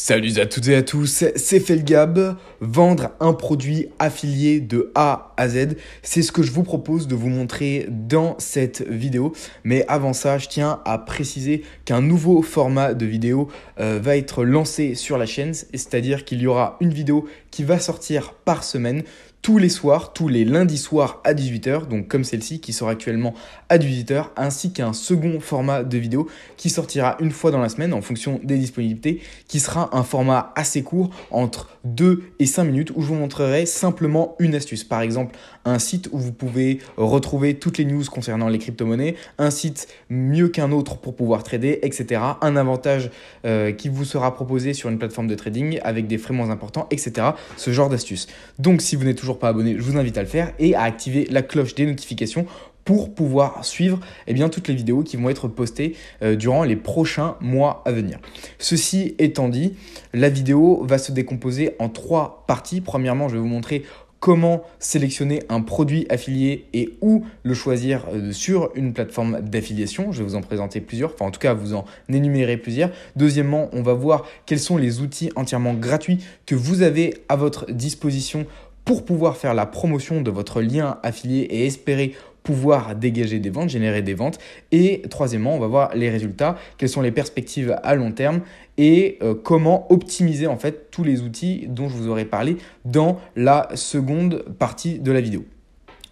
Salut à toutes et à tous, c'est Felgab. Vendre un produit affilié de A à Z, c'est ce que je vous propose de vous montrer dans cette vidéo. Mais avant ça, je tiens à préciser qu'un nouveau format de vidéo euh, va être lancé sur la chaîne, c'est-à-dire qu'il y aura une vidéo qui va sortir par semaine tous les soirs, tous les lundis soirs à 18h, donc comme celle-ci qui sort actuellement à 18h, ainsi qu'un second format de vidéo qui sortira une fois dans la semaine en fonction des disponibilités, qui sera un format assez court, entre 2 et 5 minutes, où je vous montrerai simplement une astuce. Par exemple, un site où vous pouvez retrouver toutes les news concernant les crypto-monnaies, un site mieux qu'un autre pour pouvoir trader, etc. Un avantage euh, qui vous sera proposé sur une plateforme de trading avec des frais moins importants, etc. Ce genre d'astuce Donc si vous n'êtes toujours pas abonné, je vous invite à le faire et à activer la cloche des notifications pour pouvoir suivre et eh bien, toutes les vidéos qui vont être postées euh, durant les prochains mois à venir. Ceci étant dit, la vidéo va se décomposer en trois parties. Premièrement, je vais vous montrer comment sélectionner un produit affilié et où le choisir euh, sur une plateforme d'affiliation. Je vais vous en présenter plusieurs, enfin en tout cas vous en énumérer plusieurs. Deuxièmement, on va voir quels sont les outils entièrement gratuits que vous avez à votre disposition pour pouvoir faire la promotion de votre lien affilié et espérer pouvoir dégager des ventes, générer des ventes. Et troisièmement, on va voir les résultats, quelles sont les perspectives à long terme et euh, comment optimiser en fait tous les outils dont je vous aurai parlé dans la seconde partie de la vidéo.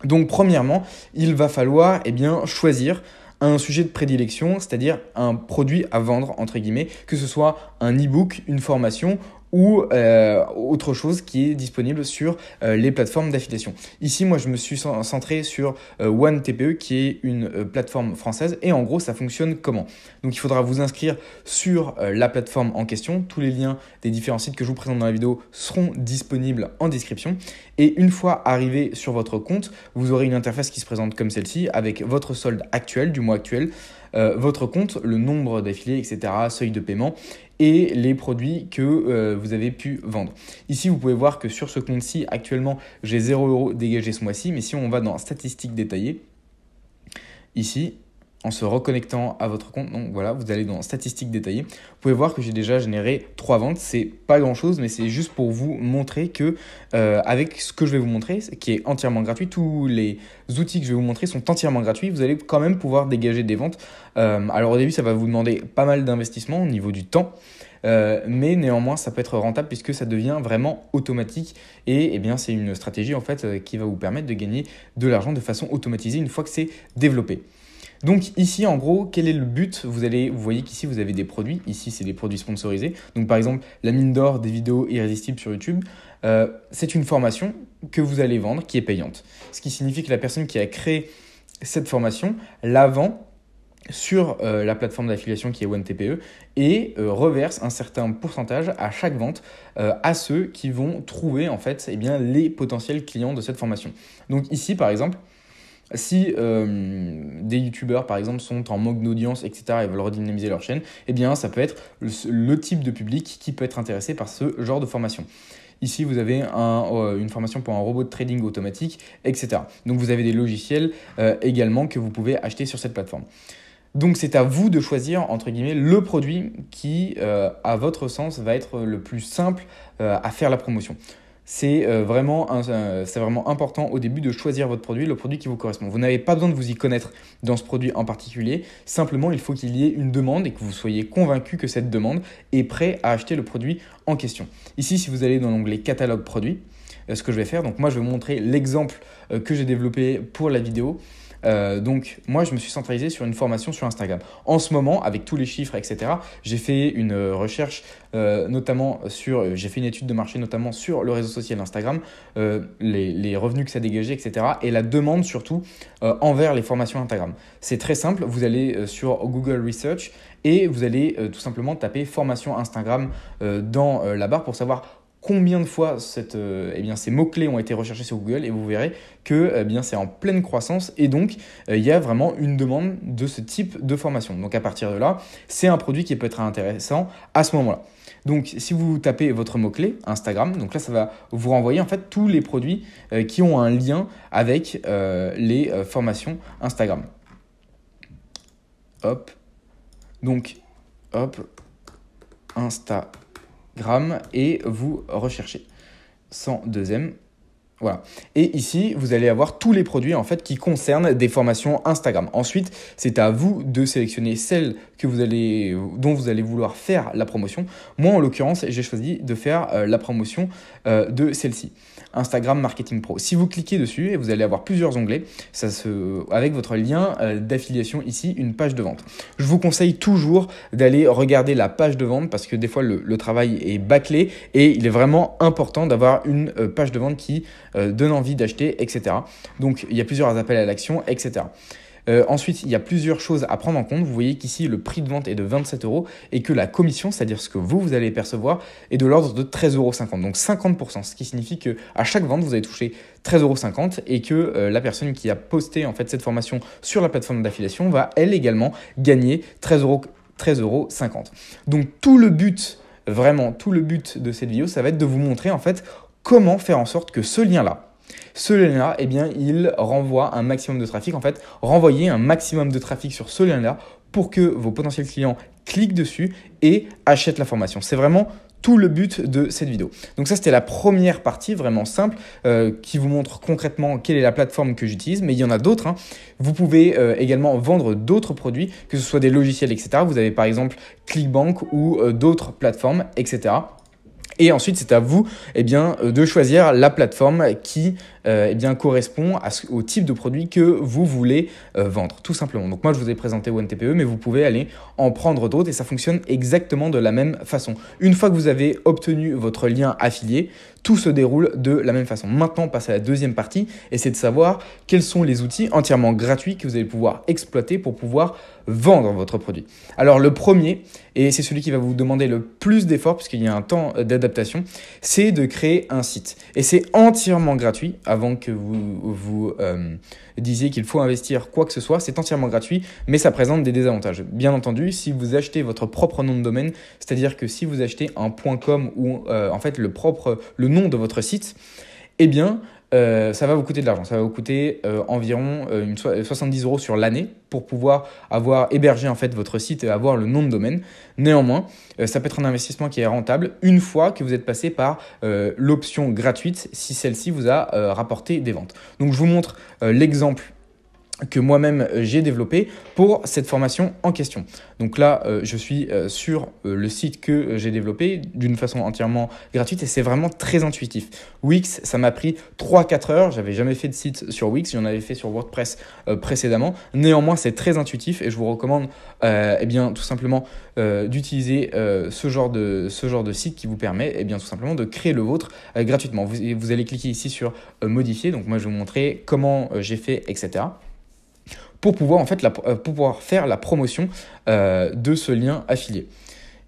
Donc premièrement, il va falloir et eh bien, choisir un sujet de prédilection, c'est-à-dire un produit à vendre, entre guillemets, que ce soit un e-book, une formation ou euh, autre chose qui est disponible sur euh, les plateformes d'affiliation. Ici, moi, je me suis centré sur euh, OneTPE, qui est une plateforme française, et en gros, ça fonctionne comment Donc, il faudra vous inscrire sur la plateforme en question. Tous les liens des différents sites que je vous présente dans la vidéo seront disponibles en description. Et une fois arrivé sur votre compte, vous aurez une interface qui se présente comme celle-ci, avec votre solde actuel du mois actuel, votre compte, le nombre d'affiliés, etc., seuil de paiement, et les produits que euh, vous avez pu vendre. Ici, vous pouvez voir que sur ce compte-ci, actuellement, j'ai 0 euros dégagé ce mois-ci, mais si on va dans statistiques détaillées, ici, en se reconnectant à votre compte. Donc voilà, vous allez dans statistiques détaillées. Vous pouvez voir que j'ai déjà généré 3 ventes. C'est pas grand chose, mais c'est juste pour vous montrer que euh, avec ce que je vais vous montrer, qui est entièrement gratuit, tous les outils que je vais vous montrer sont entièrement gratuits. Vous allez quand même pouvoir dégager des ventes. Euh, alors au début, ça va vous demander pas mal d'investissement au niveau du temps. Euh, mais néanmoins, ça peut être rentable puisque ça devient vraiment automatique. Et eh bien, c'est une stratégie en fait qui va vous permettre de gagner de l'argent de façon automatisée une fois que c'est développé. Donc ici, en gros, quel est le but vous, allez, vous voyez qu'ici, vous avez des produits. Ici, c'est des produits sponsorisés. Donc par exemple, la mine d'or des vidéos irrésistibles sur YouTube, euh, c'est une formation que vous allez vendre qui est payante. Ce qui signifie que la personne qui a créé cette formation la vend sur euh, la plateforme d'affiliation qui est OneTPE et euh, reverse un certain pourcentage à chaque vente à ceux qui vont trouver en fait eh bien, les potentiels clients de cette formation. Donc ici par exemple, si euh, des youtubeurs par exemple sont en manque d'audience, etc., et veulent redynamiser leur chaîne, eh bien ça peut être le, type de public qui peut être intéressé par ce genre de formation. Ici, vous avez euh, une formation pour un robot de trading automatique, etc. Donc, vous avez des logiciels euh, également que vous pouvez acheter sur cette plateforme. Donc c'est à vous de choisir, entre guillemets, le produit qui, à votre sens, va être le plus simple à faire la promotion. Euh, c'est vraiment, important au début de choisir votre produit, le produit qui vous correspond. Vous n'avez pas besoin de vous y connaître dans ce produit en particulier, simplement il faut qu'il y ait une demande et que vous soyez convaincu que cette demande est prêt à acheter le produit en question. Ici, si vous allez dans l'onglet catalogue produit, euh, ce que je vais faire, donc moi je vais vous montrer l'exemple euh, que j'ai développé pour la vidéo. Euh, donc moi, je me suis centralisé sur une formation sur Instagram. En ce moment, avec tous les chiffres, etc., j'ai fait une euh, recherche euh, notamment sur, j'ai fait une étude de marché notamment sur le réseau social Instagram, les, les, revenus que ça dégageait, etc. Et la demande surtout envers les formations Instagram. C'est très simple, vous allez sur Google Research et vous allez tout simplement taper formation Instagram dans la barre pour savoir combien de fois euh, eh ces mots-clés ont été recherchés sur Google et vous verrez que euh, eh c'est en pleine croissance et donc euh, il y a vraiment une demande de ce type de formation. Donc à partir de là, c'est un produit qui peut être intéressant à ce moment-là. Donc si vous tapez votre mot-clé Instagram, donc là ça va vous renvoyer en fait tous les produits qui ont un lien avec les formations Instagram. Hop. Donc, hop. Insta et vous recherchez 102M voilà. Et ici, vous allez avoir tous les produits en fait qui concernent des formations Instagram. Ensuite, c'est à vous de sélectionner celle que vous allez, dont vous allez vouloir faire la promotion. Moi, en l'occurrence, j'ai choisi de faire euh, la promotion euh, de celle-ci, Instagram Marketing Pro. Si vous cliquez dessus, vous allez avoir plusieurs onglets, ça se, avec votre lien euh, d'affiliation ici, une page de vente. Je vous conseille toujours d'aller regarder la page de vente parce que des fois le travail est bâclé et il est vraiment important d'avoir une page de vente qui euh, donne envie d'acheter, etc. Donc il y a plusieurs appels à l'action, etc. Euh, ensuite, il y a plusieurs choses à prendre en compte. Vous voyez qu'ici, le prix de vente est de 27 euros et que la commission, c'est-à-dire ce que vous, vous allez percevoir, est de l'ordre de 13,50 euros. Donc 50%, ce qui signifie que à chaque vente, vous allez toucher 13,50 euros et que euh, la personne qui a posté en fait cette formation sur la plateforme d'affiliation va, elle également, gagner 13,50 euros. Donc tout le but, vraiment, tout le but de cette vidéo, ça va être de vous montrer en fait comment faire en sorte que ce lien-là, ce lien-là, eh bien, il renvoie un maximum de trafic. En fait, renvoyer un maximum de trafic sur ce lien-là pour que vos potentiels clients cliquent dessus et achètent la formation. C'est vraiment tout le but de cette vidéo. Donc ça c'était la première partie vraiment simple euh, qui vous montre concrètement quelle est la plateforme que j'utilise, mais il y en a d'autres. Hein. Vous pouvez euh, également vendre d'autres produits, que ce soit des logiciels, etc. Vous avez par exemple Clickbank ou euh, d'autres plateformes, etc. Et ensuite, c'est à vous eh bien, euh, de choisir la plateforme qui euh, eh bien, correspond au type de produit que vous voulez euh, vendre, tout simplement. Donc moi, je vous ai présenté OneTPE, mais vous pouvez aller en prendre d'autres et ça fonctionne exactement de la même façon. Une fois que vous avez obtenu votre lien affilié, tout se déroule de la même façon. Maintenant, on passe à la deuxième partie et c'est de savoir quels sont les outils entièrement gratuits que vous allez pouvoir exploiter pour pouvoir vendre votre produit. Alors le premier, et c'est celui qui va vous demander le plus d'efforts puisqu'il y a un temps euh, d'adaptation, c'est de créer un site. Et c'est entièrement gratuit avant que vous vous euh, disiez qu'il faut investir quoi que ce soit. C'est entièrement gratuit, mais ça présente des désavantages. Bien entendu, si vous achetez votre propre nom de domaine, c'est-à-dire que si vous achetez un .com ou euh, en fait le propre le nom de votre site, eh bien, euh, ça va vous coûter de l'argent. Ça va vous coûter euh, environ 70 euh, euros sur l'année pour pouvoir avoir hébergé en fait votre site et avoir le nom de domaine. Néanmoins, ça peut être un investissement qui est rentable une fois que vous êtes passé par l'option gratuite si celle-ci vous a rapporté des ventes. Donc je vous montre l'exemple que moi-même euh, j'ai développé pour cette formation en question. Donc là, euh, je suis euh, sur le site que j'ai développé d'une façon entièrement gratuite et c'est vraiment très intuitif. Wix, ça m'a pris 3-4 heures. J'avais jamais fait de site sur Wix, j'en avais fait sur WordPress précédemment. Néanmoins, c'est très intuitif et je vous recommande eh bien, tout simplement d'utiliser ce, genre de, ce genre de site qui vous permet eh bien, tout simplement de créer le vôtre gratuitement. vous, allez cliquer ici sur modifier. Donc moi, je vais vous montrer comment j'ai fait, etc pour pouvoir, en fait, euh, pouvoir faire la promotion euh, de ce lien affilié.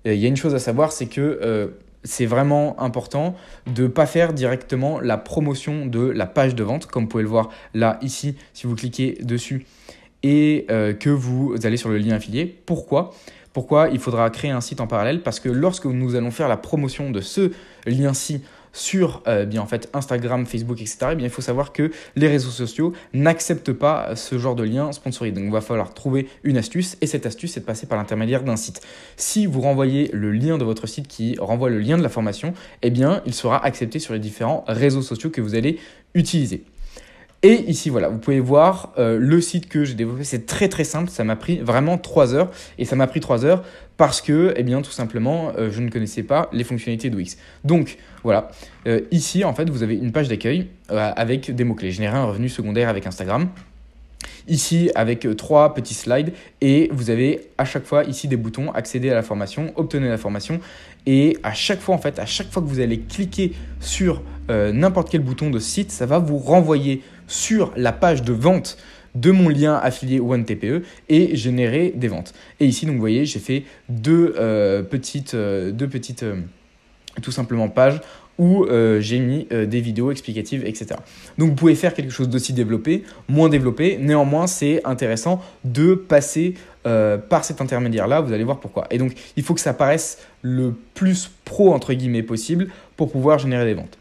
Il y a une chose à savoir, c'est que euh, c'est vraiment important de ne pas faire directement la promotion de la page de vente, comme vous pouvez le voir là, ici, si vous cliquez dessus et que vous allez sur le lien affilié. Pourquoi Pourquoi il faudra créer un site en parallèle Parce que lorsque nous allons faire la promotion de ce lien-ci sur euh, eh bien en fait Instagram, Facebook, etc. Eh bien, il faut savoir que les réseaux sociaux n'acceptent pas euh, ce genre de lien sponsorisé. Donc, il va falloir trouver une astuce et cette astuce, c'est de passer par l'intermédiaire d'un site. Si vous renvoyez le lien de votre site qui renvoie le lien de la formation, eh bien, il sera accepté sur les différents réseaux sociaux que vous allez utiliser. Et ici, voilà, vous pouvez voir euh, le site que j'ai développé. C'est très très simple, ça m'a pris vraiment 3 heures. Et ça m'a pris 3 heures parce que, eh bien, tout simplement, euh, je ne connaissais pas les fonctionnalités de Wix. Donc, voilà, euh, ici, en fait, vous avez une page d'accueil avec des mots-clés. Générer un revenu secondaire avec Instagram. Ici, avec trois petits slides, et vous avez à chaque fois ici des boutons accéder à la formation, obtenir la formation, et à chaque fois, en fait, à chaque fois que vous allez cliquer sur n'importe quel bouton de site, ça va vous renvoyer sur la page de vente de mon lien affilié OneTPE et générer des ventes. Et ici, donc, vous voyez, j'ai fait deux euh, petites, euh, deux petites euh, tout simplement pages où j'ai mis des vidéos explicatives, etc. Donc vous pouvez faire quelque chose d'aussi développé, moins développé, néanmoins c'est intéressant de passer par cet intermédiaire-là, vous allez voir pourquoi. Et donc il faut que ça paraisse le plus pro, entre guillemets, possible pour pouvoir générer des ventes.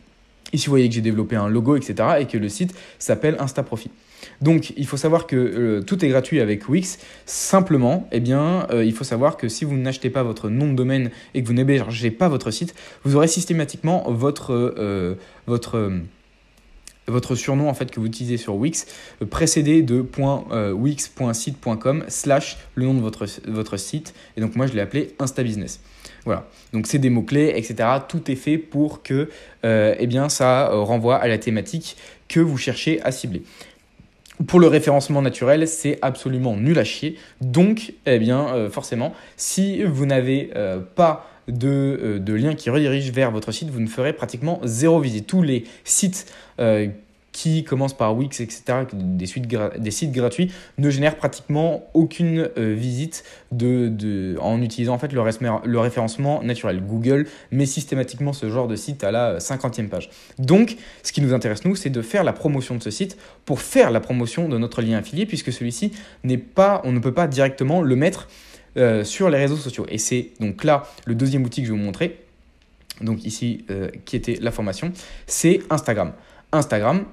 Ici, vous voyez que j'ai développé un logo, etc. et que le site s'appelle Profit. Donc, il faut savoir que euh, tout est gratuit avec Wix. Simplement, eh bien, euh, il faut savoir que si vous n'achetez pas votre nom de domaine et que vous n'hébergez pas votre site, vous aurez systématiquement votre, euh, votre votre surnom en fait que vous utilisez sur Wix, euh, précédé de euh, .wix.site.com slash le nom de votre, votre site. Et donc moi je l'ai appelé InstaBusiness. Voilà, donc c'est des mots-clés, etc. Tout est fait pour que euh, eh bien, ça renvoie à la thématique que vous cherchez à cibler. Pour le référencement naturel, c'est absolument nul à chier. Donc, eh bien, forcément, si vous n'avez pas euh, de, liens qui redirigent vers votre site, vous ne ferez pratiquement zéro visite. Tous les sites euh, qui commencent par Wix, etc., des, des sites gratuits, ne génèrent pratiquement aucune euh, visite de, en utilisant en fait le, référencement naturel. Google met systématiquement ce genre de site à la 50e page. Donc, ce qui nous intéresse, nous, c'est de faire la promotion de ce site pour faire la promotion de notre lien affilié, puisque celui-ci n'est pas, on ne peut pas directement le mettre euh, sur les réseaux sociaux. Et c'est donc là le deuxième outil que je vais vous montrer, donc ici euh, qui était la formation, c'est Instagram. Instagram,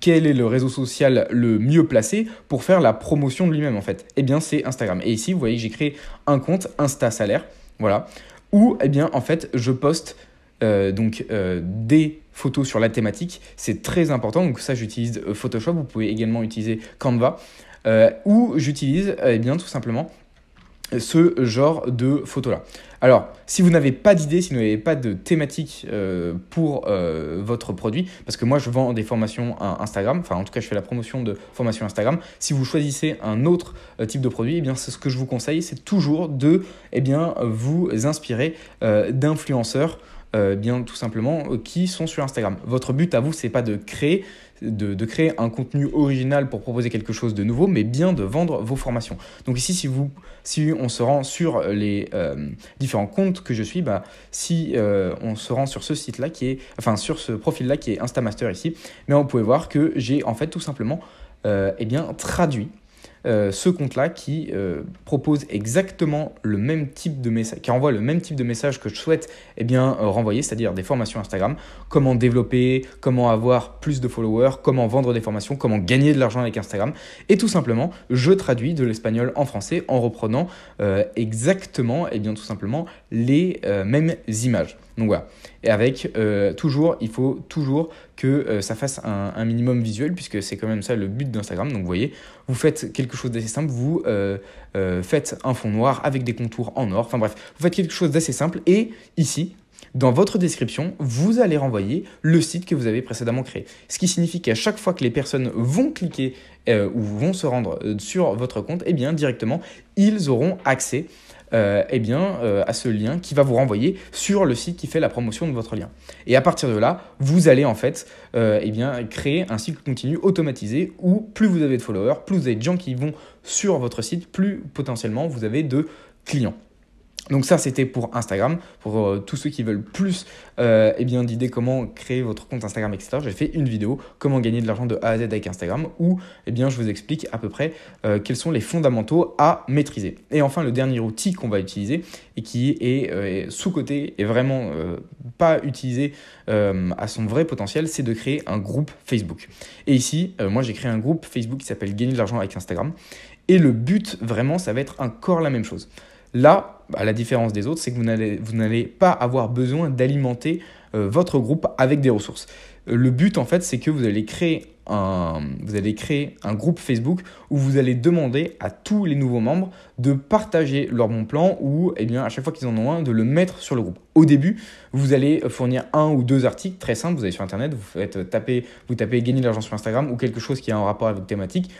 quel est le réseau social le mieux placé pour faire la promotion de lui-même en fait Eh bien c'est Instagram. Et ici vous voyez que j'ai créé un compte Insta Salaire, voilà, où eh bien en fait je poste euh, donc des photos sur la thématique, c'est très important. Donc ça j'utilise Photoshop, vous pouvez également utiliser Canva, ou j'utilise eh bien tout simplement ce genre de photos-là. Alors, si vous n'avez pas d'idée, si vous n'avez pas de thématique euh, pour euh, votre produit, parce que moi je vends des formations à Instagram, enfin en tout cas je fais la promotion de formation Instagram, si vous choisissez un autre euh, type de produit, eh bien c'est ce que je vous conseille, c'est toujours de eh bien, vous inspirer d'influenceurs euh, bien tout simplement, euh, qui sont sur Instagram. Votre but à vous, c'est pas de créer, de, créer un contenu original pour proposer quelque chose de nouveau, mais bien de vendre vos formations. Donc ici, si, vous, si on se rend sur les euh, différents comptes que je suis, bah, si on se rend sur ce site-là, qui est, enfin sur ce profil-là qui est Instamaster ici, mais on pouvait voir que j'ai en fait tout simplement eh bien, traduit euh, ce compte-là qui euh, propose exactement le même type de message, qui envoie le même type de message que je souhaite eh bien, euh, renvoyer, c'est-à-dire des formations Instagram, comment développer, comment avoir plus de followers, comment vendre des formations, comment gagner de l'argent avec Instagram. Et tout simplement, je traduis de l'espagnol en français en reprenant exactement, et eh bien, tout simplement, les mêmes images. Donc voilà. Et avec, euh, toujours, il faut toujours que euh, ça fasse un, minimum visuel, puisque c'est quand même ça le but d'Instagram. Donc vous voyez, vous faites quelque chose d'assez simple, vous euh, faites un fond noir avec des contours en or, enfin bref, vous faites quelque chose d'assez simple. Et ici, dans votre description, vous allez renvoyer le site que vous avez précédemment créé. Ce qui signifie qu'à chaque fois que les personnes vont cliquer ou vont se rendre sur votre compte, et eh bien directement, ils auront accès euh, eh bien, euh, à ce lien qui va vous renvoyer sur le site qui fait la promotion de votre lien. Et à partir de là, vous allez en fait euh, eh bien, créer un cycle continu automatisé où plus vous avez de followers, plus vous avez de gens qui vont sur votre site, plus potentiellement vous avez de clients. Donc ça, c'était pour Instagram, pour euh, tous ceux qui veulent plus euh, eh bien d'idées comment créer votre compte Instagram, etc. J'ai fait une vidéo comment gagner de l'argent de A à Z avec Instagram, où eh bien je vous explique à peu près euh, quels sont les fondamentaux à maîtriser. Et enfin, le dernier outil qu'on va utiliser et qui est euh, sous côté et vraiment pas utilisé à son vrai potentiel, c'est de créer un groupe Facebook. Et ici, moi j'ai créé un groupe Facebook qui s'appelle Gagner de l'argent avec Instagram. Et le but vraiment, ça va être encore la même chose. Là, à la différence des autres, c'est que vous n'allez pas avoir besoin d'alimenter euh, votre groupe avec des ressources. Euh, le but, en fait, c'est que vous allez créer un, vous allez créer un groupe Facebook où vous allez demander à tous les nouveaux membres de partager leur bon plan ou eh bien, à chaque fois qu'ils en ont un, de le mettre sur le groupe. Au début, vous allez fournir un ou deux articles très simples. Vous allez sur Internet, vous, faites euh, taper, vous tapez gagner de l'argent sur Instagram ou quelque chose qui a un rapport avec thématique.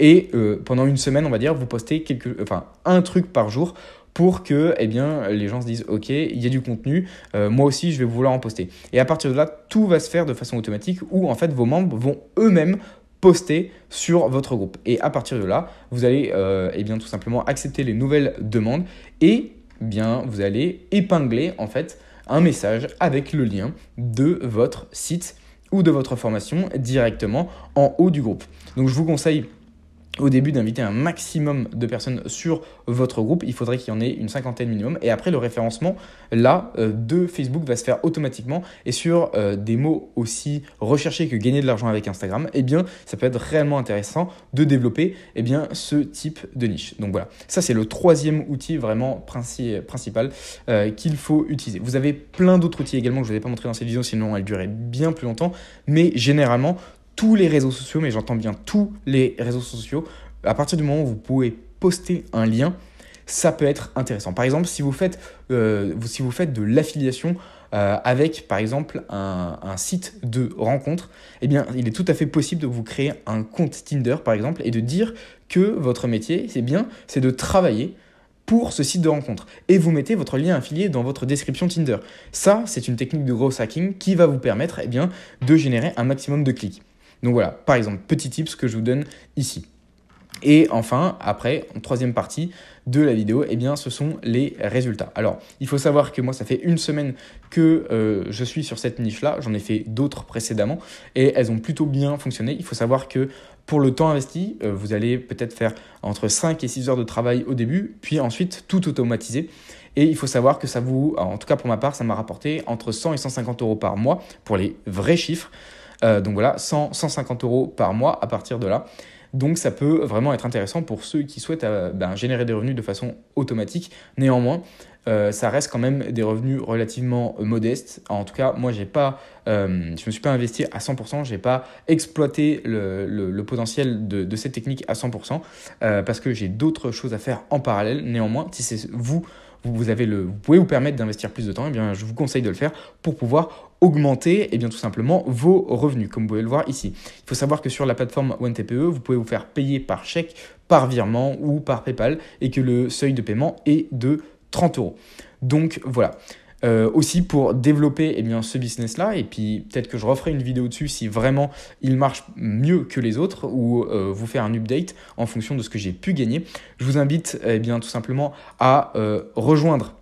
Et pendant une semaine, on va dire, vous postez enfin, un truc par jour pour que eh bien, les gens se disent ok, il y a du contenu, euh, moi aussi je vais vouloir en poster. Et à partir de là, tout va se faire de façon automatique où en fait vos membres vont eux-mêmes poster sur votre groupe. Et à partir de là, vous allez euh, eh bien, tout simplement accepter les nouvelles demandes et bien, vous allez épingler en fait un message avec le lien de votre site ou de votre formation directement en haut du groupe. Donc je vous conseille au début d'inviter un maximum de personnes sur votre groupe. Il faudrait qu'il y en ait une cinquantaine minimum. Et après, le référencement, là, euh, de Facebook va se faire automatiquement. Et sur euh, des mots aussi recherchés que gagner de l'argent avec Instagram, eh bien, ça peut être réellement intéressant de développer eh bien, ce type de niche. Donc voilà, ça c'est le troisième outil vraiment principal euh, qu'il faut utiliser. Vous avez plein d'autres outils également que je ne vous ai pas montré dans cette vidéo, sinon elle durait bien plus longtemps. Mais généralement, tous les réseaux sociaux, mais j'entends bien tous les réseaux sociaux, à partir du moment où vous pouvez poster un lien, ça peut être intéressant. Par exemple, si vous faites, euh, si vous faites de l'affiliation euh, avec, par exemple, un, site de rencontre, eh bien, il est tout à fait possible de vous créer un compte Tinder, par exemple, et de dire que votre métier, c'est bien, c'est de travailler pour ce site de rencontre. Et vous mettez votre lien affilié dans votre description Tinder. Ça, c'est une technique de gros hacking qui va vous permettre eh bien, de générer un maximum de clics. Donc voilà, par exemple, petit tips que je vous donne ici. Et enfin, après, en troisième partie de la vidéo, eh bien, ce sont les résultats. Alors, il faut savoir que moi, ça fait une semaine que euh, je suis sur cette niche-là. J'en ai fait d'autres précédemment et elles ont plutôt bien fonctionné. Il faut savoir que pour le temps investi, euh, vous allez peut-être faire entre 5 et 6 heures de travail au début, puis ensuite tout automatiser. Et il faut savoir que ça vous, en tout cas pour ma part, ça m'a rapporté entre 100 et 150 euros par mois pour les vrais chiffres. Euh, donc voilà, 100, 150 euros par mois à partir de là. Donc ça peut vraiment être intéressant pour ceux qui souhaitent euh, ben, générer des revenus de façon automatique. Néanmoins, euh, ça reste quand même des revenus relativement modestes. En tout cas, moi, j'ai pas, je me suis pas investi à 100%, Je n'ai pas exploité le, potentiel de, cette technique à 100% parce que j'ai d'autres choses à faire en parallèle. Néanmoins, si c'est vous vous, avez le, vous pouvez vous permettre d'investir plus de temps, et eh bien, je vous conseille de le faire pour pouvoir augmenter et eh bien, tout simplement vos revenus, comme vous pouvez le voir ici. Il faut savoir que sur la plateforme OneTPE, vous pouvez vous faire payer par chèque, par virement ou par PayPal et que le seuil de paiement est de 30 euros. Donc voilà. Euh, aussi pour développer et eh bien, ce business-là. Et puis peut-être que je referai une vidéo dessus si vraiment il marche mieux que les autres ou euh, vous faire un update en fonction de ce que j'ai pu gagner. Je vous invite et eh bien, tout simplement à euh, rejoindre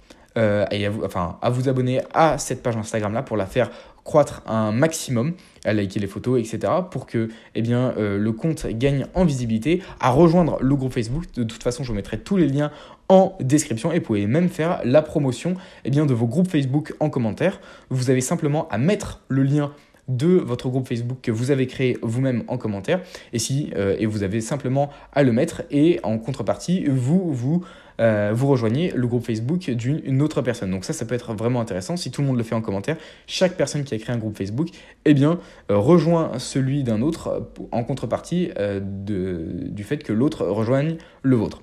et à vous, enfin, à vous abonner à cette page Instagram là pour la faire croître un maximum, à liker les photos, etc. pour que eh bien, euh, le compte gagne en visibilité, à rejoindre le groupe Facebook. De toute façon, je vous mettrai tous les liens en description et vous pouvez même faire la promotion eh bien, de vos groupes Facebook en commentaire. Vous avez simplement à mettre le lien de votre groupe Facebook que vous avez créé vous-même en commentaire. Et si euh, et vous avez simplement à le mettre et en contrepartie, vous vous euh, vous rejoignez le groupe Facebook d'une autre personne. Donc ça, ça peut être vraiment intéressant. Si tout le monde le fait en commentaire, chaque personne qui a créé un groupe Facebook, eh bien, euh, rejoint celui d'un autre en contrepartie de, du fait que l'autre rejoigne le vôtre.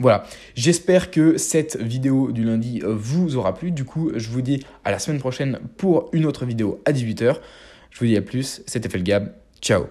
Voilà, j'espère que cette vidéo du lundi euh, vous aura plu. Du coup, je vous dis à la semaine prochaine pour une autre vidéo à 18h. Je vous dis à plus, c'était Felgab, ciao